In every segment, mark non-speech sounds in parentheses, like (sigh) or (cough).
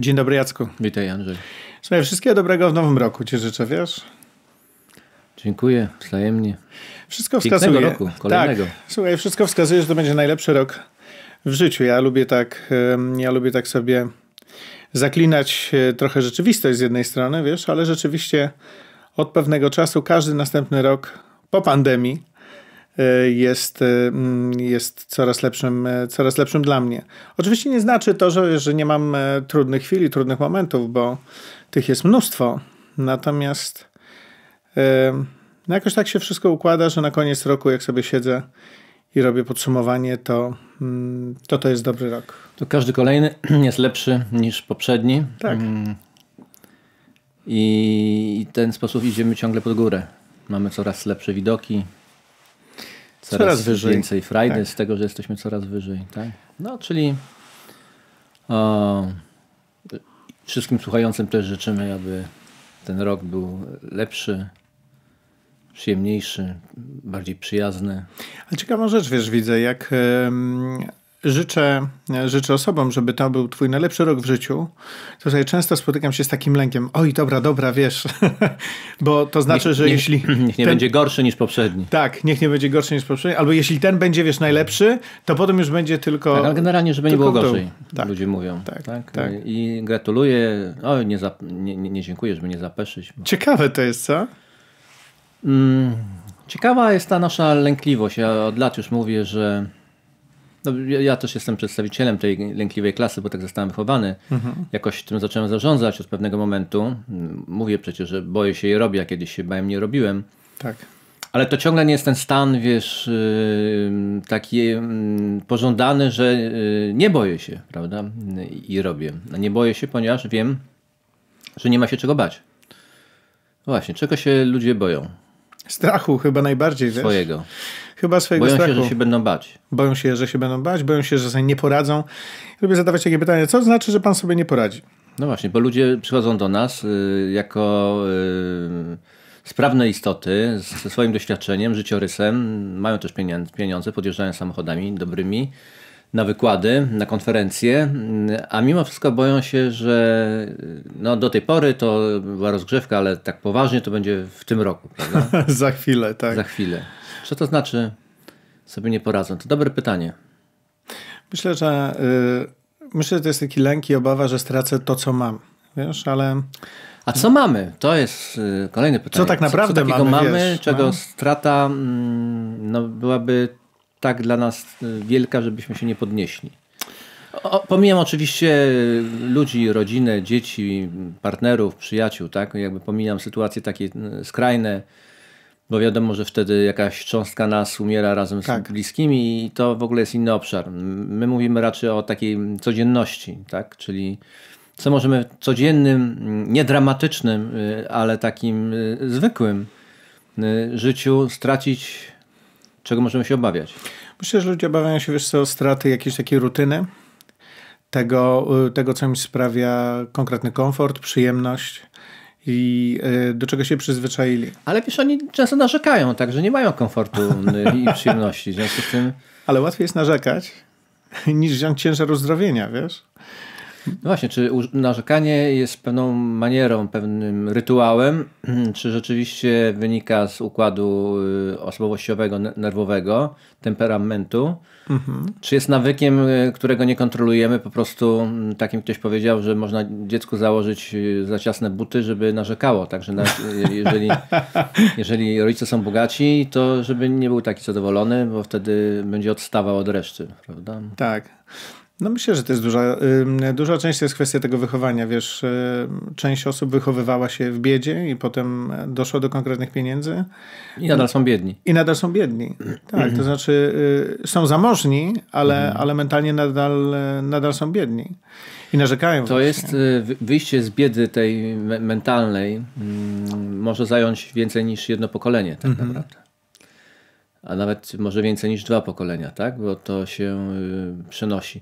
Dzień dobry, Jacku. Witaj, Andrzej. Słuchaj, wszystkiego dobrego w nowym roku ci życzę, wiesz? Dziękuję, wzajemnie. Wszystko Pięknego roku, tak. kolejnego. Tak, słuchaj, wszystko wskazuje, że to będzie najlepszy rok w życiu. Ja lubię tak, ja lubię tak sobie zaklinać e, trochę rzeczywistość z jednej strony, wiesz, ale rzeczywiście od pewnego czasu każdy następny rok po pandemii E, jest, e, mm, jest coraz, lepszym, e, coraz lepszym dla mnie. Oczywiście nie znaczy to, że, że nie mam trudnych chwili, trudnych momentów, bo tych jest mnóstwo. Natomiast no jakoś tak się wszystko układa, że na koniec roku, jak sobie siedzę i robię podsumowanie, to mm, to, to jest dobry rok. To każdy kolejny (clears throat) jest lepszy niż poprzedni. Tak. Mm. I w ten sposób idziemy ciągle pod górę. Mamy coraz lepsze widoki, coraz, wyżej. więcej frajdy tak. z tego, że jesteśmy coraz wyżej. Tak? No, czyli o, wszystkim słuchającym też życzymy, aby ten rok był lepszy, przyjemniejszy, bardziej przyjazny. A ciekawa rzecz, wiesz, widzę, jak życzę, życzę osobom, żeby to był twój najlepszy rok w życiu, to sobie często spotykam się z takim lękiem. Oj, dobra, dobra, wiesz, (laughs) bo to znaczy, niech, że niech, jeśli... Niech nie ten... będzie gorszy niż poprzedni. Tak, niech nie będzie gorszy niż poprzedni, albo jeśli ten będzie, wiesz, najlepszy, to potem już będzie tylko... Tak, ale generalnie, żeby nie było gorzej, tak, ludzie mówią. Tak, tak, tak, I gratuluję, oj, nie, za... nie, nie dziękuję, żeby nie zapeszyć. Bo... Ciekawe to jest, co? Mm, ciekawa jest ta nasza lękliwość. Ja od lat już mówię, że no, ja też jestem przedstawicielem tej lękliwej klasy, bo tak zostałem wychowany. Mhm. Jakoś tym zacząłem zarządzać od pewnego momentu. Mówię przecież, że boję się i robię, a kiedyś się bałem nie robiłem. Tak. Ale to ciągle nie jest ten stan, wiesz, y, taki y, pożądany, że y, nie boję się, prawda? I robię. A no, nie boję się, ponieważ wiem, że nie ma się czego bać. No właśnie, czego się ludzie boją? Strachu chyba najbardziej, Swojego. wiesz? Swojego. Chyba swojego boją strachu. Boją się, że się będą bać. Boją się, że się będą bać, boją się, że sobie nie poradzą. Lubię zadawać takie pytanie, co znaczy, że pan sobie nie poradzi? No właśnie, bo ludzie przychodzą do nas y, jako y, sprawne istoty ze swoim doświadczeniem, życiorysem. Mają też pieniądze, pieniądze, podjeżdżają samochodami dobrymi na wykłady, na konferencje, a mimo wszystko boją się, że no do tej pory to była rozgrzewka, ale tak poważnie to będzie w tym roku. Prawda? (laughs) Za chwilę, tak. Za chwilę. Co to znaczy sobie nie poradzą? To dobre pytanie. Myślę, że yy, myślę, że to jest taki lęk i obawa, że stracę to, co mam. Wiesz, ale... A co mamy? To jest yy, kolejne pytanie. Co tak naprawdę co, co takiego mamy, mamy wiesz, czego no? strata mm, no, byłaby tak dla nas y, wielka, żebyśmy się nie podnieśli? O, pomijam oczywiście y, ludzi, rodzinę, dzieci, partnerów, przyjaciół, tak? Jakby pomijam sytuacje takie y, skrajne, bo wiadomo, że wtedy jakaś cząstka nas umiera razem z tak. bliskimi i to w ogóle jest inny obszar. My mówimy raczej o takiej codzienności, tak? czyli co możemy w codziennym, niedramatycznym, y, ale takim y, zwykłym y, życiu stracić, czego możemy się obawiać. Myślę, że ludzie obawiają się wiesz co, o straty jakiejś takiej rutyny, tego, tego co im sprawia konkretny komfort, przyjemność i e, do czego się przyzwyczaili. Ale wiesz, oni często narzekają, także nie mają komfortu i przyjemności. W związku z tym... Ale łatwiej jest narzekać niż wziąć ciężar uzdrowienia, wiesz? No właśnie, czy narzekanie jest pewną manierą, pewnym rytuałem, (clears throat) czy rzeczywiście wynika z układu y, osobowościowego, nerwowego, temperamentu, mhm. czy jest nawykiem, y, którego nie kontrolujemy, po prostu mm, takim ktoś powiedział, że można dziecku założyć y, za ciasne buty, żeby narzekało, także na, jeżeli, (laughs) jeżeli rodzice są bogaci, to żeby nie był taki zadowolony, bo wtedy będzie odstawał od reszty, prawda? Tak. No myślę, że to jest duża, duża część to jest kwestia tego wychowania, wiesz, y, część osób wychowywała się w biedzie i potem doszło do konkretnych pieniędzy. I nadal są biedni. I nadal są biedni, tak, to znaczy y, są zamożni, ale, mhm. ale mentalnie nadal, nadal są biedni i narzekają. To właśnie. jest y, wyjście z biedy tej mentalnej mm, może zająć więcej niż jedno pokolenie tak mhm. naprawdę a nawet może więcej niż dwa pokolenia, tak? Bo to się przenosi.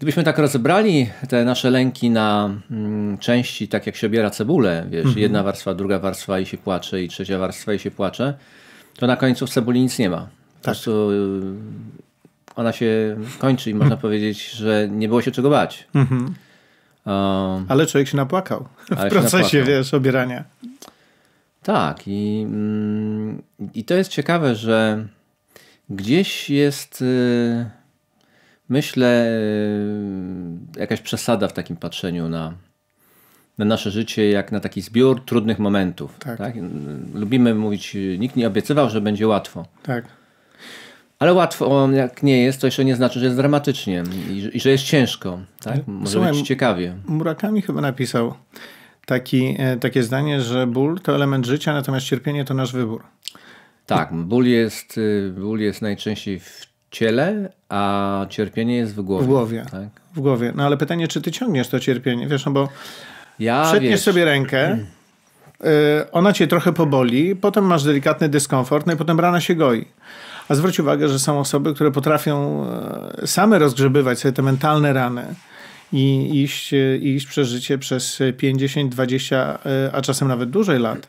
Gdybyśmy tak rozebrali te nasze lęki na mm, części, tak jak się obiera cebulę, wiesz, mhm. jedna warstwa, druga warstwa i się płacze, i trzecia warstwa i się płacze, to na końcu w cebuli nic nie ma. Po tak. prostu tak. ona się kończy i można mhm. powiedzieć, że nie było się czego bać. Mhm. Um, ale człowiek się napłakał (laughs) w procesie, napłakał. wiesz, obierania. Tak, i, mm, i to jest ciekawe, że gdzieś jest. Y, myślę, e, jakaś przesada w takim patrzeniu na, na nasze życie, jak na taki zbiór trudnych momentów. Tak. tak? Lubimy mówić, nikt nie obiecywał, że będzie łatwo. Tak. Ale łatwo, jak nie jest, to jeszcze nie znaczy, że jest dramatycznie i, i że jest ciężko. Tak? Może Słuchaj, być ciekawie. Murakami chyba napisał taki, e, takie zdanie, że ból to element życia, natomiast cierpienie to nasz wybór. Tak, ból jest, e, ból jest najczęściej w ciele, a cierpienie jest w głowie. W głowie. Tak? W głowie. No ale pytanie, czy ty ciągniesz to cierpienie? Wiesz, no bo ja, przetniesz wiesz, sobie rękę, y, ona cię trochę poboli, potem masz delikatny dyskomfort, no i potem rana się goi. A zwróć uwagę, że są osoby, które potrafią y, same rozgrzebywać sobie te mentalne rany i iść, y, iść przez życie przez 50, 20, a czasem nawet dłużej lat.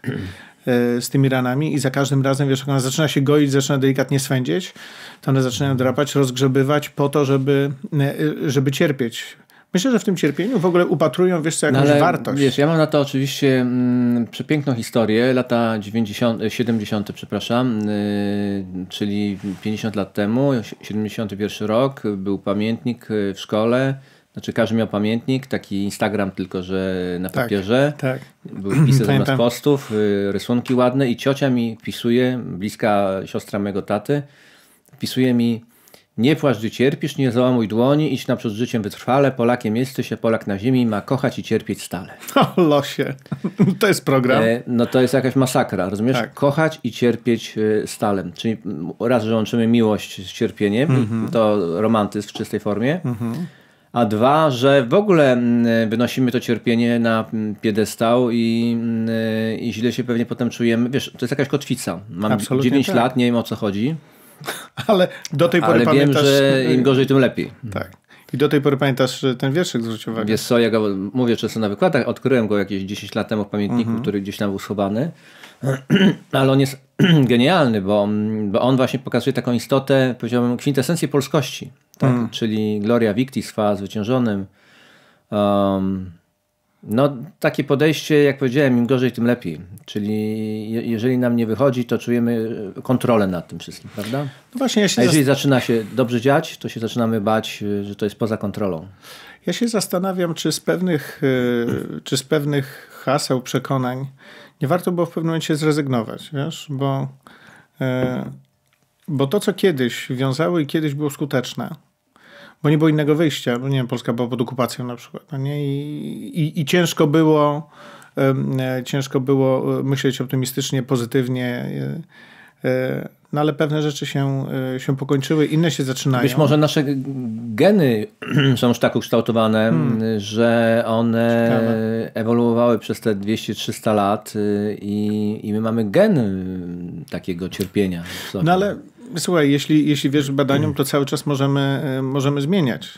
E, z tymi ranami i za każdym razem, wiesz, jak ona zaczyna się goić, zaczyna delikatnie swędzieć, to one zaczynają drapać, rozgrzebywać po to, żeby, e, żeby cierpieć. Myślę, że w tym cierpieniu w ogóle upatrują, wiesz co, no jakąś no ale, wartość. Wiesz, ja mam na to oczywiście mm, przepiękną historię, lata 90, 70, e, przepraszam, yy, czyli 50 lat temu, 71 rok, był pamiętnik w szkole, znaczy każdy miał pamiętnik, taki Instagram tylko, że na tak, papierze. Tak, tak. Były wpisy (clears throat) zamiast postów, y, rysunki ładne i ciocia mi pisuje, bliska siostra mego taty, pisuje mi nie płacz, gdy cierpisz, nie załamuj dłoni, idź naprzód życiem wytrwale, Polakiem jesteś, się Polak na ziemi, ma kochać i cierpieć stale. (laughs) O losie, (laughs) to jest program. E, no to jest jakaś masakra, rozumiesz? Tak. Kochać i cierpieć e, stale. Czyli mm, raz, że łączymy miłość z cierpieniem, mm -hmm. to romantyzm w czystej formie, mm -hmm a dwa, że w ogóle mm, wynosimy to cierpienie na mm, piedestał i, mm, i źle się pewnie potem czujemy. Wiesz, to jest jakaś kotwica. Mam Absolutnie 9 tak. lat, nie wiem o co chodzi. (laughs) Ale do tej pory Ale pamiętasz... wiem, że im gorzej, tym lepiej. Tak. I do tej pory pamiętasz y, ten wierszyk, zwróć uwagę. Wiesz co, ja go mówię często na wykładach, odkryłem go jakieś 10 lat temu w pamiętniku, mhm. który gdzieś tam był schowany. (clears throat) Ale on jest (clears throat) genialny, bo on, bo on właśnie pokazuje taką istotę, powiedziałbym, kwintesencję polskości tak? Mm. czyli Gloria Victis, chwała zwyciężonym. Um, no, takie podejście, jak powiedziałem, im gorzej, tym lepiej. Czyli je, jeżeli nam nie wychodzi, to czujemy e, kontrolę nad tym wszystkim, prawda? No właśnie, ja A jeżeli zaczyna się dobrze dziać, to się zaczynamy bać, e, że to jest poza kontrolą. Ja się zastanawiam, czy z pewnych, e, czy z pewnych haseł, przekonań nie warto było w pewnym momencie zrezygnować, wiesz? Bo, bo to, co kiedyś wiązało i kiedyś było skuteczne, bo nie było innego wyjścia. No nie wiem, Polska była pod okupacją na przykład. No nie? I, i, I ciężko było e, ciężko było e, myśleć optymistycznie, pozytywnie. E, no ale pewne rzeczy się, się pokończyły, inne się zaczynają. Być może nasze geny (clears throat) są już tak ukształtowane, hmm. że one Ciekawe. ewoluowały przez te 200-300 lat y, i, i my mamy gen y, takiego cierpienia. No ale słuchaj, jeśli, jeśli wiesz badaniom, to cały czas możemy, możemy zmieniać.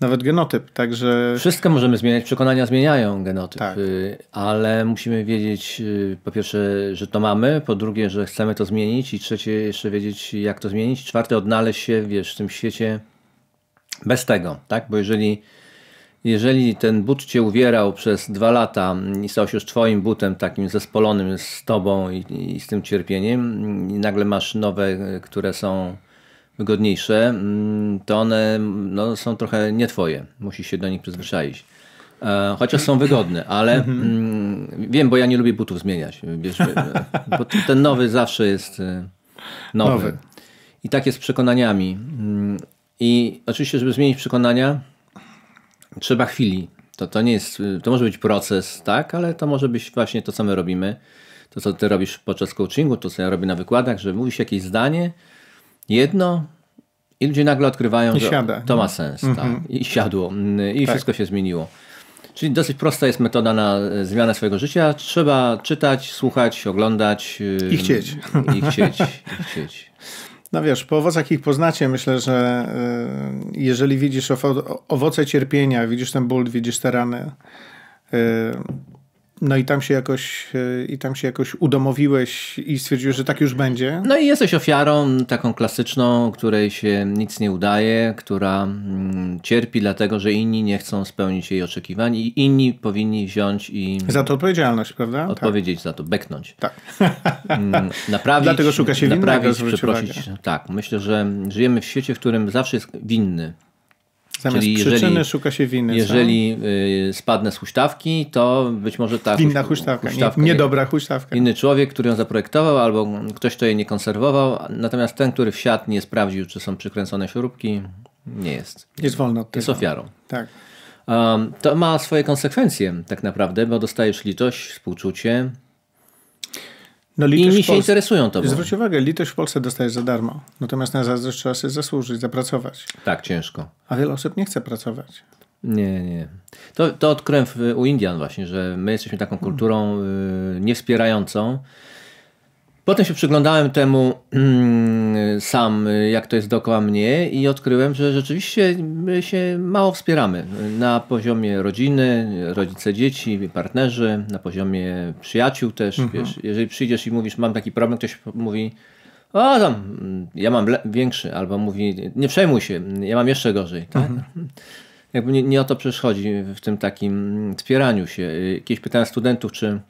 Nawet genotyp, także... Wszystko możemy zmieniać, przekonania zmieniają genotyp, tak. Y, ale musimy wiedzieć y, po pierwsze, że to mamy, po drugie, że chcemy to zmienić i trzecie jeszcze wiedzieć, jak to zmienić, czwarte, odnaleźć się, wiesz, w tym świecie bez tego, tak? Bo jeżeli jeżeli ten but cię uwierał przez dwa lata i stał się już twoim butem takim zespolonym z tobą i, i z tym cierpieniem i nagle masz nowe, które są wygodniejsze, mm, to one no, są trochę nie twoje. Musisz się do nich przyzwyczaić. E, chociaż są wygodne, ale mhm. mm, wiem, bo ja nie lubię butów zmieniać. Wiesz, bo ten nowy zawsze jest e, nowy. nowy. I tak jest z przekonaniami. Mm, I oczywiście, żeby zmienić przekonania, trzeba chwili. To, to nie jest, y, to może być proces, tak, ale to może być właśnie to, co my robimy. To, co ty robisz podczas coachingu, to, co ja robię na wykładach, że mówisz jakieś zdanie, jedno, i ludzie nagle odkrywają, I że siada. to ma no. sens. Mm -hmm. tak. I siadło. Y, I tak. wszystko się zmieniło. Czyli dosyć prosta jest metoda na y, zmianę swojego życia. Trzeba czytać, słuchać, oglądać. I chcieć. I chcieć. I chcieć. (laughs) No wiesz, po owocach ich poznacie. Myślę, że y, jeżeli widzisz owoce cierpienia, widzisz ten ból, widzisz te rany, y, no i tam się jakoś, e, i tam się jakoś udomowiłeś i stwierdziłeś, że tak już będzie. No i jesteś ofiarą taką klasyczną, której się nic nie udaje, która mm, cierpi dlatego, że inni nie chcą spełnić jej oczekiwań i inni powinni wziąć i... Za to odpowiedzialność, prawda? Tak. Odpowiedzieć tak. za to, beknąć. Tak. Mm, (laughs) naprawić. Dlatego szuka się winnego, przeprosić. Uwagę. Tak, myślę, że żyjemy w świecie, w którym zawsze jest winny. Zamiast Czyli przyczyny jeżeli, szuka się winy. Jeżeli y, spadnę z huśtawki, to być może ta Winna huśtawka, huśtawka nie, niedobra huśtawka. Inny człowiek, który ją zaprojektował albo ktoś, kto jej nie konserwował, natomiast ten, który wsiadł, nie sprawdził, czy są przykręcone śrubki, nie jest. Jest wolno od tego. Jest ofiarą. Tak. Um, to ma swoje konsekwencje tak naprawdę, bo dostajesz litość, współczucie, no, mi się interesują to. Zwróć uwagę, litość w Polsce dostajesz za darmo. Natomiast na zazdrość trzeba sobie zasłużyć, zapracować. Tak, ciężko. A wiele osób nie chce pracować. Nie, nie. To, to odkryłem u Indian właśnie, że my jesteśmy taką kulturą y, niewspierającą, Potem się przyglądałem temu mm, sam, jak to jest dookoła mnie i odkryłem, że rzeczywiście my się mało wspieramy na poziomie rodziny, rodzice dzieci, partnerzy, na poziomie przyjaciół też. Mhm. Wiesz, jeżeli przyjdziesz i mówisz, mam taki problem, ktoś mówi, o tam, ja mam większy, albo mówi, nie przejmuj się, ja mam jeszcze gorzej. Tak? Mhm. Jakby nie, nie o to przeszkodzi w tym takim wspieraniu się. Kiedyś pytałem studentów, czy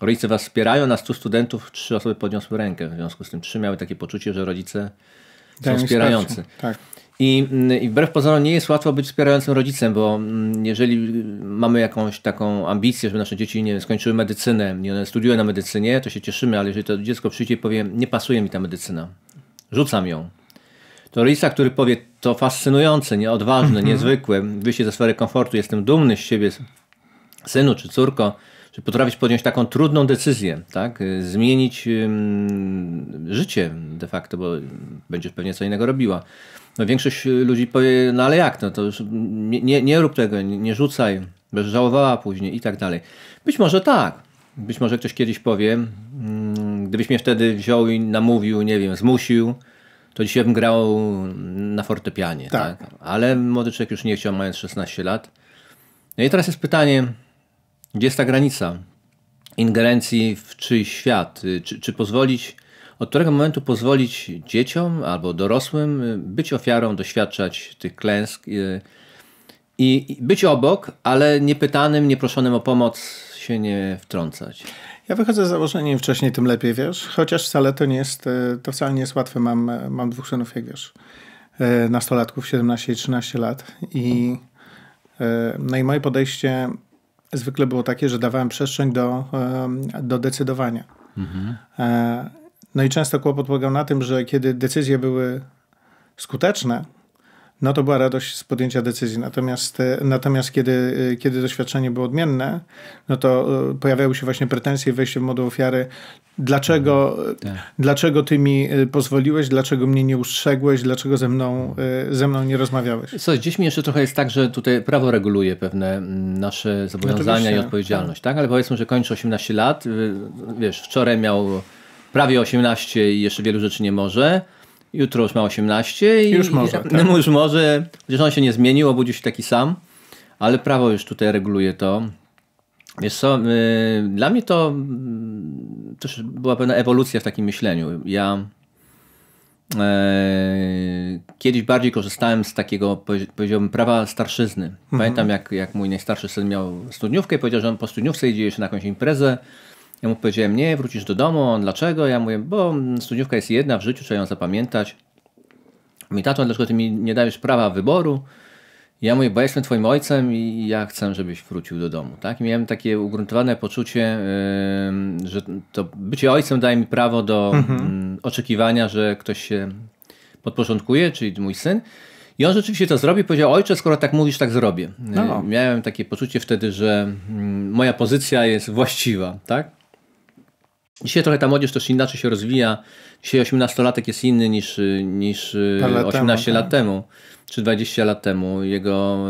rodzice was wspierają, na 100 studentów trzy osoby podniosły rękę, w związku z tym trzy miały takie poczucie, że rodzice są wspierający. Tak. I, mm, I wbrew pozorom nie jest łatwo być wspierającym rodzicem, bo mm, jeżeli mamy jakąś taką ambicję, żeby nasze dzieci nie skończyły medycynę nie one studiują na medycynie, to się cieszymy, ale jeżeli to dziecko przyjdzie i powie, nie pasuje mi ta medycyna, rzucam ją, to rodzica, który powie, to fascynujące, nieodważne, mhm. niezwykłe, wyjście ze sfery komfortu, jestem dumny z siebie, synu czy córko, czy potrafić podjąć taką trudną decyzję, tak? Y, zmienić życie de facto, bo będziesz pewnie co innego robiła. No, większość y, ludzi powie, no ale jak, no to już nie, nie, nie rób tego, nie, nie rzucaj, będziesz żałowała później i tak dalej. Być może tak, być może ktoś kiedyś powie, gdybyś mnie wtedy wziął i namówił, nie wiem, zmusił, to dzisiaj bym grał na fortepianie. Tak. tak? Ale młody człowiek już nie chciał, mając 16 lat. No i teraz jest pytanie, gdzie jest ta granica ingerencji w czyjś świat? Y, czy, czy pozwolić, od którego momentu pozwolić dzieciom albo dorosłym y, być ofiarą, doświadczać tych klęsk y, i, i być obok, ale niepytanym, nieproszonym o pomoc się nie wtrącać? Ja wychodzę z założenia, im wcześniej, tym lepiej, wiesz. Chociaż wcale to nie jest, to wcale nie jest łatwe. Mam, mam dwóch synów, jak wiesz, nastolatków, 17 i 13 lat. I, no i moje podejście zwykle było takie, że dawałem przestrzeń do, do decydowania. Mhm. E, no i często kłopot polegał na tym, że kiedy decyzje były skuteczne, no to była radość z podjęcia decyzji. Natomiast, e, natomiast kiedy, e, kiedy doświadczenie było odmienne, no to e, pojawiały się właśnie pretensje, wejście w modu ofiary. Dlaczego, mm, tak. dlaczego ty mi pozwoliłeś, dlaczego mnie nie ustrzegłeś, dlaczego ze mną, ze mną nie rozmawiałeś? Co, gdzieś mi jeszcze trochę jest tak, że tutaj prawo reguluje pewne mm, nasze zobowiązania i odpowiedzialność, tak? Ale powiedzmy, że kończy 18 lat, y, wiesz, wczoraj miał prawie 18 i jeszcze wielu rzeczy nie może Jutro już ma 18 i już może, (laughs) tak. już może, chociaż on się nie zmienił, obudził się taki sam, ale prawo już tutaj reguluje to. Wiesz co, yy, dla mnie to yy, mm, też była pewna ewolucja w takim myśleniu. Ja yy, kiedyś bardziej korzystałem z takiego, powiedziałbym, prawa starszyzny. Mhm. Pamiętam, jak, jak mój najstarszy syn miał studniówkę i powiedział, że on po studniówce idzie jeszcze na jakąś imprezę ja mu powiedziałem, nie, wrócisz do domu, on dlaczego? Ja mówię, bo studniówka jest jedna w życiu, trzeba ją zapamiętać. Mój tato, dlaczego ty mi nie dajesz prawa wyboru? Ja mówię, bo jestem twoim ojcem i ja chcę, żebyś wrócił do domu. Tak? I miałem takie ugruntowane poczucie, yy, że to bycie ojcem daje mi prawo do mhm. yy, oczekiwania, że ktoś się podporządkuje, czyli mój syn. I on rzeczywiście to zrobił. Powiedział, ojcze, skoro tak mówisz, tak zrobię. No. Miałem takie poczucie wtedy, że mm, moja pozycja jest właściwa, tak? Dzisiaj trochę ta młodzież też inaczej się rozwija. Dzisiaj 18-latek jest inny niż, y, niż 18 y, temu, lat tak? temu czy 20 lat temu. Jego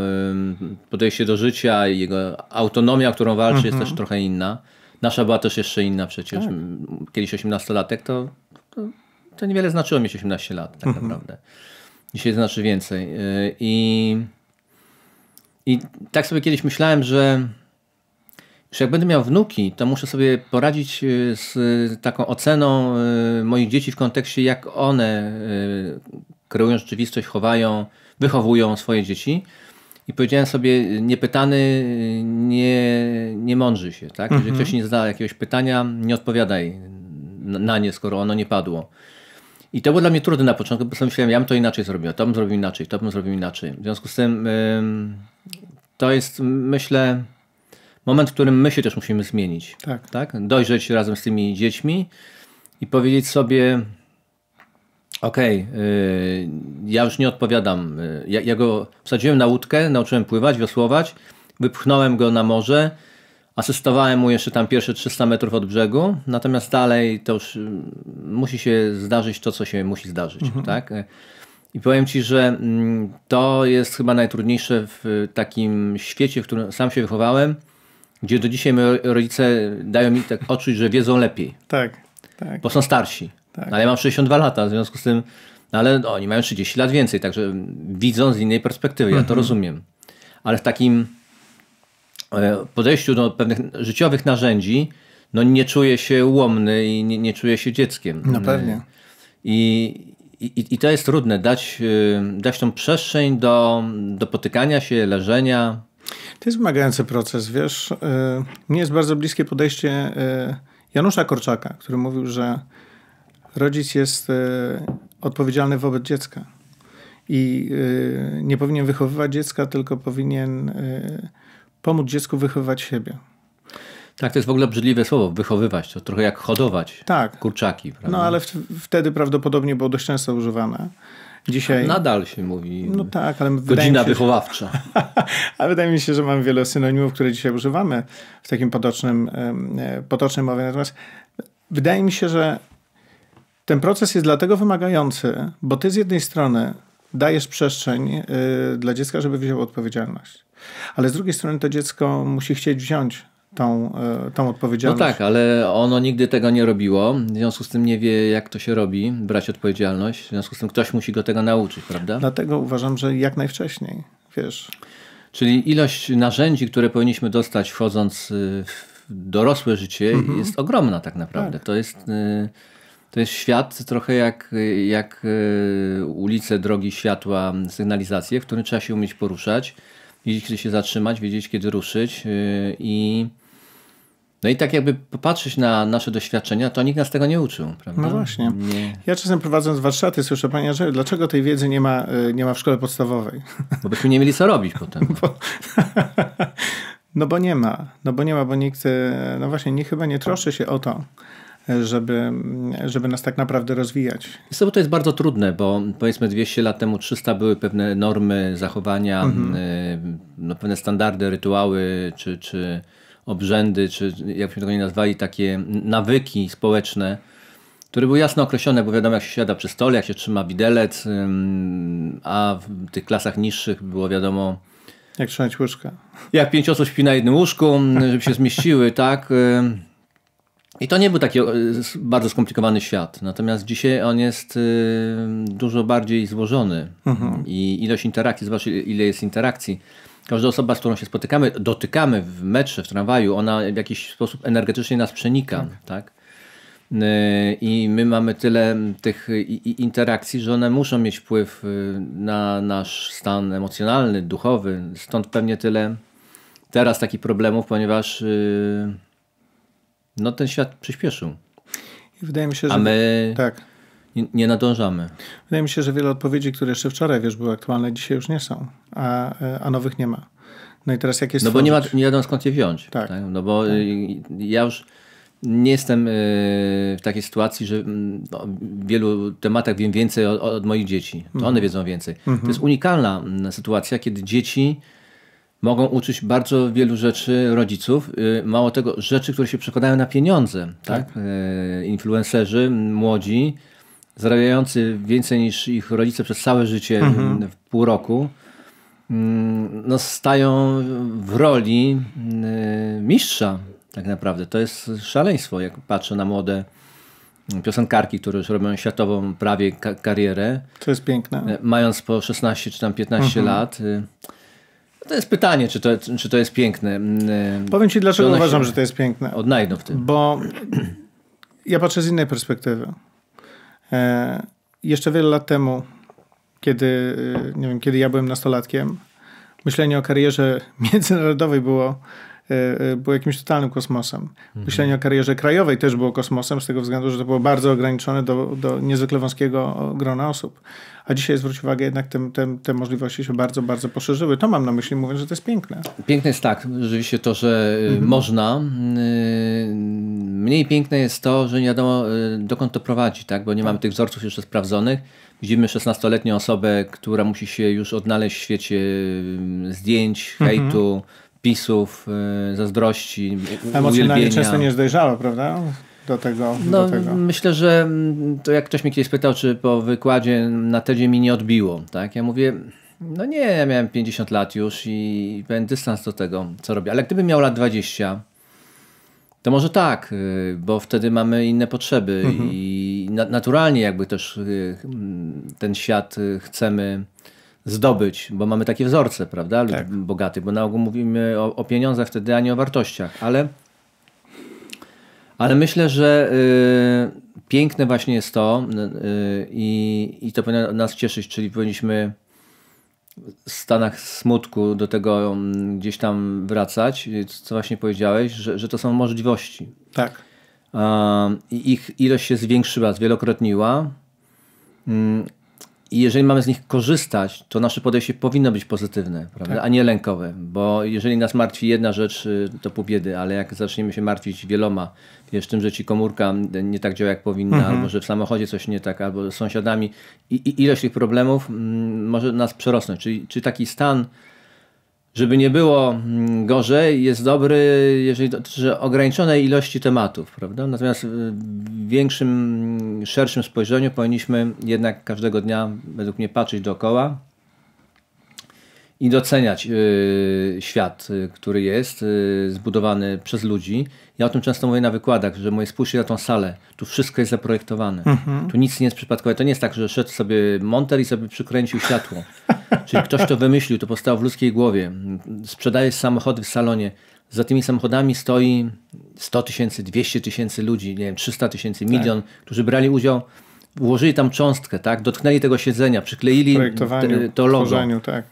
podejście do życia i jego autonomia, o którą walczy, mhm. jest też trochę inna. Nasza była też jeszcze inna przecież. Tak. Kiedyś 18-latek to, to, to, niewiele znaczyło mieć 18 lat tak mhm. naprawdę. Dzisiaj znaczy więcej. Y, I, I tak sobie kiedyś myślałem, że że jak będę miał wnuki, to muszę sobie poradzić y, z taką oceną y, moich dzieci w kontekście, jak one y, kreują rzeczywistość, chowają, wychowują swoje dzieci. I powiedziałem sobie, niepytany nie, nie mądrzy się. Tak? Jeżeli mhm. ktoś nie zada jakiegoś pytania, nie odpowiadaj na nie, skoro ono nie padło. I to było dla mnie trudne na początku, bo sobie myślałem, ja bym to inaczej zrobił, to bym zrobił inaczej, to bym zrobił inaczej. W związku z tym to jest, myślę, moment, w którym my się też musimy zmienić. Tak. tak? Dojrzeć razem z tymi dziećmi i powiedzieć sobie: Okej, okay, ja już nie odpowiadam. Y, ja, ja, go wsadziłem na łódkę, nauczyłem pływać, wiosłować, wypchnąłem go na morze. Asystowałem mu jeszcze tam pierwsze 300 metrów od brzegu, natomiast dalej to już y, musi się zdarzyć to, co się musi zdarzyć. Mhm. Tak? I powiem Ci, że mm, to jest chyba najtrudniejsze w takim świecie, w którym sam się wychowałem, gdzie do dzisiaj rodzice dają mi tak odczuć, że wiedzą lepiej. Tak, tak. Bo są starsi. Tak. Ale ja mam 62 lata, w związku z tym, no ale oni mają 30 lat więcej, także widzą z innej perspektywy, ja to mhm. rozumiem. Ale w takim e, podejściu do pewnych życiowych narzędzi, no nie czuję się ułomny i nie, nie czuję się dzieckiem. No pewnie. I, i, I to jest trudne, dać, e, dać tą przestrzeń do, do potykania się, leżenia, to jest wymagający proces, wiesz. E, mnie jest bardzo bliskie podejście e, Janusza Korczaka, który mówił, że rodzic jest e, odpowiedzialny wobec dziecka i nie powinien wychowywać dziecka, tylko powinien pomóc dziecku wychowywać siebie. Tak, to jest w ogóle brzydliwe słowo, wychowywać. To trochę jak hodować tak. kurczaki. No, prawda? No ale wtedy prawdopodobnie było dość często używane. Dzisiaj... Nadal się mówi. No tak, ale godzina się, wychowawcza. (laughs) ale wydaje mi się, że mam wiele synonimów, które dzisiaj używamy w takim potocznym, potocznym mowie. Natomiast wydaje mi się, że ten proces jest dlatego wymagający, bo ty z jednej strony dajesz przestrzeń y, dla dziecka, żeby wziął odpowiedzialność. Ale z drugiej strony to dziecko musi chcieć wziąć tą, e, tą odpowiedzialność. No tak, ale ono nigdy tego nie robiło, w związku z tym nie wie, jak to się robi, brać odpowiedzialność, w związku z tym ktoś musi go tego nauczyć, prawda? Dlatego uważam, że jak najwcześniej, wiesz. Czyli ilość narzędzi, które powinniśmy dostać wchodząc y, w dorosłe życie mhm. jest ogromna tak naprawdę. Tak. To jest... Y, to jest świat trochę jak, jak y, ulice, drogi, światła, sygnalizacje, w którym trzeba się umieć poruszać, wiedzieć, kiedy się zatrzymać, wiedzieć, kiedy ruszyć i no i tak jakby popatrzeć na nasze doświadczenia, to nikt nas tego nie uczył, prawda? No właśnie. Nie. Ja czasem prowadząc warsztaty słyszę, panie że dlaczego tej wiedzy nie ma, e, nie ma w szkole podstawowej? Bo byśmy nie mieli co robić potem. No. (laughs) Bo... (laughs) No bo nie ma. No bo nie ma, bo nikt, e, no właśnie, nie chyba nie troszczy się o to, e, żeby, żeby nas tak naprawdę rozwijać. Zresztą to jest bardzo trudne, bo powiedzmy 200 lat temu, 300 były pewne normy zachowania, mhm. no, pewne standardy, rytuały, czy... czy obrzędy, czy jakbyśmy tego nie nazwali, takie nawyki społeczne, które były jasno określone, bo wiadomo jak się siada przy stole, jak się trzyma widelec, a w tych klasach niższych było wiadomo... Jak trzymać łóżka. Jak pięć osób śpi na jednym łóżku, (laughs) żeby się zmieściły, tak? I to nie był taki e, bardzo skomplikowany świat. Natomiast dzisiaj on jest y, dużo bardziej złożony. Mhm. I ilość interakcji, zobacz ile jest interakcji każda osoba, z którą się spotykamy, dotykamy w metrze, w tramwaju, ona w jakiś sposób energetycznie nas przenika, tak? tak? Y, I my mamy tyle tych interakcji, że one muszą mieć wpływ y, na nasz stan emocjonalny, duchowy. Stąd pewnie tyle teraz takich problemów, ponieważ y, no, ten świat przyspieszył. Wydaje mi się, że. A my tak nie, nadążamy. Wydaje mi się, że wiele odpowiedzi, które jeszcze wczoraj wiesz, były aktualne, dzisiaj już nie są, a, e, a nowych nie ma. No i teraz jak jest. No bo nie, ma, nie wiadomo skąd je wziąć. Tak. tak? No bo tak. ja już nie jestem e, w takiej sytuacji, że mm, no, w wielu tematach wiem więcej od, od moich dzieci. To mhm. one wiedzą więcej. To jest mhm. unikalna mm, sytuacja, kiedy dzieci mogą uczyć bardzo wielu rzeczy rodziców. Y, mało tego, rzeczy, które się przekładają na pieniądze. Tak? tak? E, influencerzy, młodzi zarabiający więcej niż ich rodzice przez całe życie mhm. w pół roku, mm, no stają w roli mm, mistrza tak naprawdę. To jest szaleństwo, jak patrzę na młode mm, piosenkarki, które już robią światową prawie karierę. To jest piękne. E, mając po 16 czy tam 15 mhm. lat. Y, to jest pytanie, czy to, czy to jest piękne. E, Powiem ci, dlaczego uważam, że to jest piękne. Odnajdą w tym. Bo (clears throat) ja patrzę z innej perspektywy. E, jeszcze wiele lat temu, kiedy, e, nie wiem, kiedy ja byłem nastolatkiem, myślenie o karierze (laughs) międzynarodowej było Y, y, było jakimś totalnym kosmosem. Mhm. Myślenie o karierze krajowej też było kosmosem, z tego względu, że to było bardzo ograniczone do, do niezwykle wąskiego grona osób. A dzisiaj zwróć uwagę, jednak te, te, te możliwości się bardzo, bardzo poszerzyły. To mam na myśli, mówiąc, że to jest piękne. Piękne jest tak, rzeczywiście to, że y, mhm. można. Mniej piękne jest to, że nie wiadomo dokąd to prowadzi, tak? bo nie mamy tak. tych wzorców jeszcze sprawdzonych. Widzimy 16-letnią osobę, która musi się już odnaleźć w świecie zdjęć, mhm. hejtu, mhm pisów, y, zazdrości, Emocjonalnie często nie niezdojrzałe, prawda? Do tego, no, do tego. Myślę, że mm, to jak ktoś mnie kiedyś pytał, czy po wykładzie na TEDzie mi nie odbiło, tak? Ja mówię, no nie, ja miałem 50 lat już i pewien dystans do tego, co robię. Ale gdybym miał lat 20, to może tak, y, bo wtedy mamy inne potrzeby mhm. i naturalnie jakby też y, ten świat chcemy zdobyć, bo mamy takie wzorce, prawda? Ludzi tak. bo na ogół mówimy o, o, pieniądzach wtedy, a nie o wartościach, ale, ale myślę, że y, piękne właśnie jest to y, i, y, i to powinno nas cieszyć, czyli powinniśmy w stanach smutku do tego mm, gdzieś tam wracać, co właśnie powiedziałeś, że, że to są możliwości. Tak. i ich ilość się zwiększyła, zwielokrotniła. Mm, i jeżeli mamy z nich korzystać, to nasze podejście powinno być pozytywne, prawda? Tak. a nie lękowe. Bo jeżeli nas martwi jedna rzecz, y, to pół biedy, ale jak zaczniemy się martwić wieloma, wiesz, tym, że ci komórka y, nie tak działa, jak powinna, mhm. albo że w samochodzie coś nie tak, albo z sąsiadami, i, i ilość tych problemów m, mm, może nas przerosnąć. Czyli, czyli taki stan żeby nie było mm, gorzej, jest dobry, jeżeli dotyczy ograniczonej ilości tematów, prawda? Natomiast y, w większym, mm, szerszym spojrzeniu powinniśmy jednak każdego dnia, według mnie, patrzeć dookoła, i doceniać y, świat, y, który jest y, zbudowany przez ludzi. Ja o tym często mówię na wykładach, że moje spójrzcie na tą salę, tu wszystko jest zaprojektowane. Mhm. Tu nic nie jest przypadkowe. To nie jest tak, że szedł sobie monter i sobie przykręcił światło. (laughs) Czyli ktoś to wymyślił, to powstało w ludzkiej głowie. Sprzedajesz samochody w salonie. Za tymi samochodami stoi 100 tysięcy, 200 tysięcy ludzi, nie wiem, 300 tysięcy, tak. milion, tak. którzy brali udział ułożyli tam cząstkę, tak? dotknęli tego siedzenia, przykleili te, to logo. Tak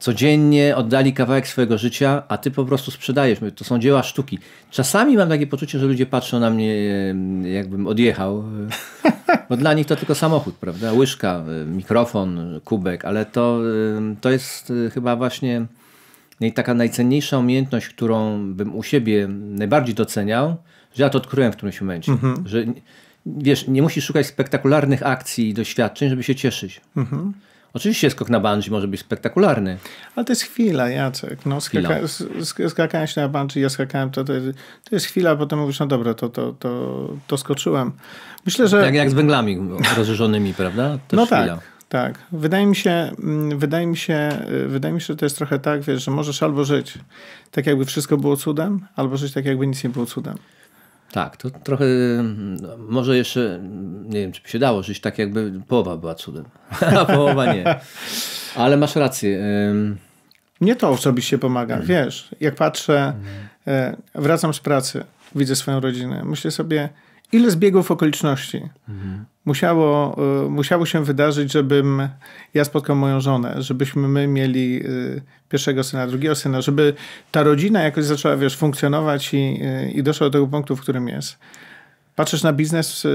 codziennie oddali kawałek swojego życia, a ty po prostu sprzedajesz. To są dzieła sztuki. Czasami mam takie poczucie, że ludzie patrzą na mnie, jakbym odjechał, bo dla nich to tylko samochód, prawda? Łyżka, mikrofon, kubek, ale to, to jest e, chyba właśnie taka najcenniejsza umiejętność, którą bym u siebie najbardziej doceniał, że ja to odkryłem w którymś momencie. Mhm. Że wiesz, nie musisz szukać spektakularnych akcji i doświadczeń, żeby się cieszyć. Mhm Oczywiście skok na bungee może być spektakularny. Ale to jest chwila, Jacek. No, chwila. Skaka, skakałeś na bungee, ja skakałem, to, to, jest, to jest chwila, potem mówisz, no dobra, to, to, to, to skoczyłem. Myślę, że... Jak, jak z węglami rozrzeżonymi, prawda? Też no tak, chwila. tak. Tak. Wydaje mi się, mm, wydaje mi się, y, wydaje mi się, że to jest trochę tak, wiesz, że możesz albo żyć tak, jakby wszystko było cudem, albo żyć tak, jakby nic nie było cudem. Tak, to trochę no, może jeszcze, nie wiem, czy by się dało żyć tak, jakby połowa była cudem, (laughs) a połowa nie. Ale masz rację. Nie to osobiście pomaga. Mhm. Wiesz, jak patrzę, mhm. e, wracam z pracy, widzę swoją rodzinę, myślę sobie, ile zbiegów okoliczności mhm. musiało, y, musiało się wydarzyć, żebym ja spotkał moją żonę, żebyśmy my mieli y, pierwszego syna, drugiego syna, żeby ta rodzina jakoś zaczęła, wiesz, funkcjonować i, y, i doszła do tego punktu, w którym jest. Patrzysz na biznes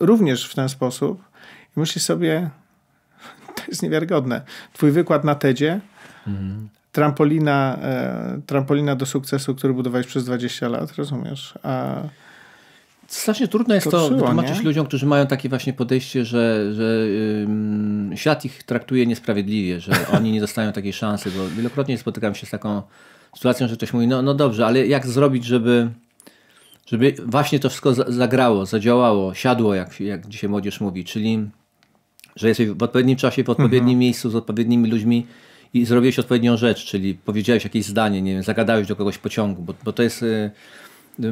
również w ten sposób i myślisz sobie, (laughs) to jest niewiarygodne. Twój wykład na TEDzie, mhm. trampolina, e, trampolina do sukcesu, który budowałeś przez 20 lat, rozumiesz? A Strasznie trudno jest to, to wytłumaczyć nie? ludziom, którzy mają takie właśnie podejście, że, że świat ich traktuje niesprawiedliwie, że (laughs) oni nie dostają takiej szansy, bo wielokrotnie spotykam się z taką sytuacją, że ktoś mówi, no, no dobrze, ale jak zrobić, żeby, żeby właśnie to wszystko zagrało, zadziałało, siadło, jak, jak dzisiaj młodzież mówi, czyli że jesteś w odpowiednim czasie, w odpowiednim mhm. miejscu, z odpowiednimi ludźmi i zrobiłeś odpowiednią rzecz, czyli powiedziałeś jakieś zdanie, nie wiem, zagadałeś do kogoś pociągu, bo, bo to jest... Y,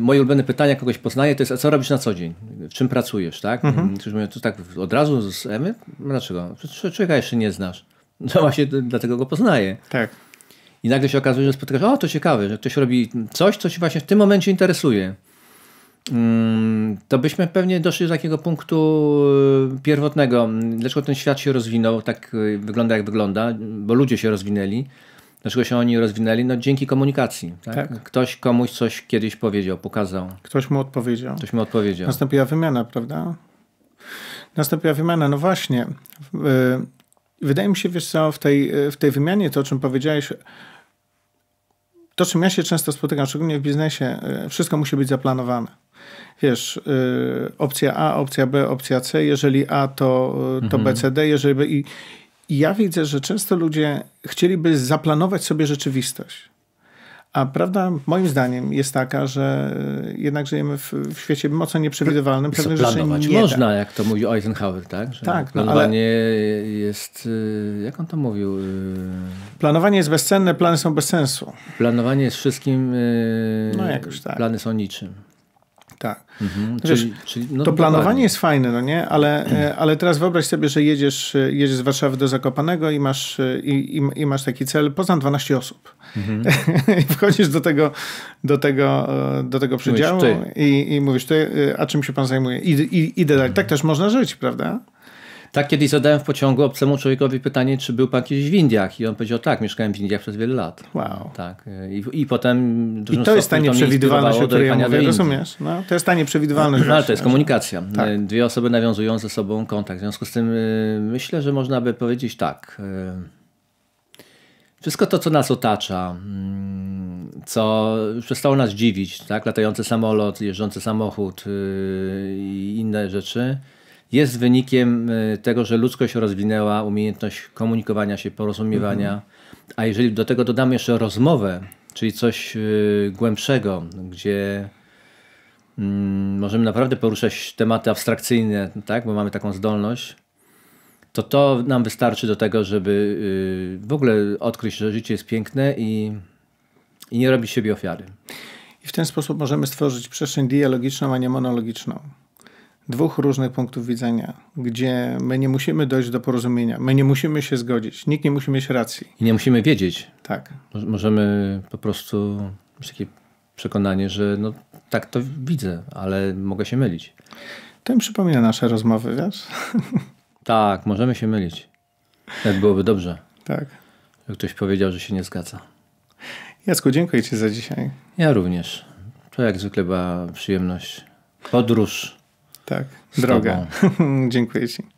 moje ulubione pytania, kogoś poznaję, to jest, a co robisz na co dzień? W czym pracujesz, tak? Mhm. Mm, mówię, to tak od razu z Emy? No dlaczego? Człowieka jeszcze nie znasz. (laughs) No właśnie dlatego go poznaję. Tak. I nagle się okazuje, że spotykasz, o to ciekawe, że ktoś robi coś, co się właśnie w tym momencie interesuje. Mm, to byśmy pewnie doszli do takiego punktu y, pierwotnego, dlaczego ten świat się rozwinął, tak y, wygląda jak wygląda, bo ludzie się rozwinęli Dlaczego się oni rozwinęli? No dzięki komunikacji. Tak? tak? Ktoś komuś coś kiedyś powiedział, pokazał. Ktoś mu odpowiedział. Ktoś mu odpowiedział. Nastąpiła wymiana, prawda? Nastąpiła wymiana, no właśnie. Y, wydaje mi się, wiesz co, w tej, w tej wymianie, to o czym powiedziałeś, to czym ja się często spotykam, szczególnie w biznesie, y, wszystko musi być zaplanowane. Wiesz, y, opcja A, opcja B, opcja C, jeżeli A to, to mhm. B, C, D, jeżeli B i i ja widzę, że często ludzie chcieliby zaplanować sobie rzeczywistość. A prawda, moim zdaniem, jest taka, że jednak żyjemy w, w świecie mocno nieprzewidywalnym. Pewne Planować rzeczy nie można, da. jak to mówi Eisenhower, tak? Że tak. Planowanie no, ale... jest, y, jak on to mówił? Y, planowanie jest bezcenne, plany są bez sensu. Planowanie jest wszystkim, y, no, jakoś tak. plany są niczym tak. Mhm, no Wiesz, czyli, czyli, no, to planowanie jest fajne, no nie? Ale, e, mhm. ale teraz wyobraź sobie, że jedziesz, e, jedziesz z Warszawy do Zakopanego i masz, e, i, i, i masz taki cel, poznam 12 osób. Mhm. (laughs) I wchodzisz do tego, do tego, do tego przydziału mówisz, i, i, mówisz, ty, a czym się pan zajmuje? I, i, idę dalej. Tak mhm. Tak też można żyć, prawda? Tak, kiedyś zadałem w pociągu obcemu człowiekowi pytanie, czy był pan kiedyś w Indiach i on powiedział tak, mieszkałem w Indiach przez wiele lat. Wow. Tak. E, I, i potem... I to jest ta nieprzewidywalność, o której ja mówię, rozumiesz? No, to jest ta nieprzewidywalność. No, ale to jest komunikacja. Tak. E, dwie osoby nawiązują ze sobą kontakt. W związku z tym e, myślę, że można by powiedzieć tak. Wszystko to, co nas otacza, mm, co przestało nas dziwić, tak? latający samolot, jeżdżący samochód i inne rzeczy – jest wynikiem y, tego, że ludzkość rozwinęła umiejętność komunikowania się, porozumiewania. Mhm. A jeżeli do tego dodamy jeszcze rozmowę, czyli coś y, głębszego, gdzie mm, możemy naprawdę poruszać tematy abstrakcyjne, tak? bo mamy taką zdolność, to to nam wystarczy do tego, żeby y, w ogóle odkryć, że życie jest piękne i, i nie robić siebie ofiary. I w ten sposób możemy stworzyć przestrzeń dialogiczną, a nie monologiczną dwóch różnych punktów widzenia, gdzie my nie musimy dojść do porozumienia, my nie musimy się zgodzić, nikt nie musi mieć racji. I nie musimy wiedzieć. Tak. Możemy po prostu mieć takie przekonanie, że no, tak to widzę, ale mogę się mylić. To mi przypomina nasze rozmowy, wiesz? (laughs) Tak, możemy się mylić. Jak byłoby dobrze. Tak. Że ktoś powiedział, że się nie zgadza. Jacku, dziękuję Ci za dzisiaj. Ja również. To jak zwykle była przyjemność. Podróż tak, droga. (laughs) Dziękuję Ci.